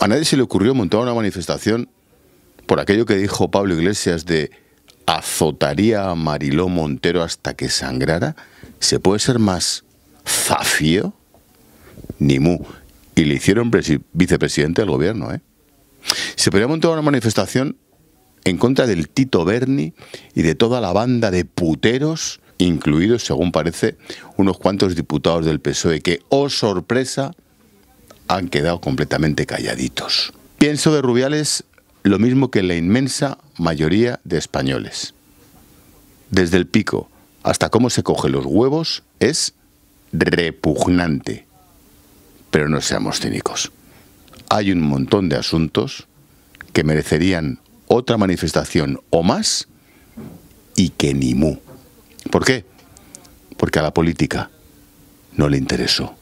A nadie se le ocurrió montar una manifestación por aquello que dijo Pablo Iglesias de azotaría a Mariló Montero hasta que sangrara. ¿Se puede ser más zafío? Ni mu. Y le hicieron vicepresidente del gobierno, ¿eh? Se podría montar una manifestación en contra del Tito Berni y de toda la banda de puteros, incluidos, según parece, unos cuantos diputados del PSOE que, oh sorpresa, han quedado completamente calladitos. Pienso de Rubiales lo mismo que la inmensa mayoría de españoles. Desde el pico hasta cómo se coge los huevos es repugnante. Pero no seamos cínicos. Hay un montón de asuntos que merecerían otra manifestación o más y que ni mu. ¿Por qué? Porque a la política no le interesó.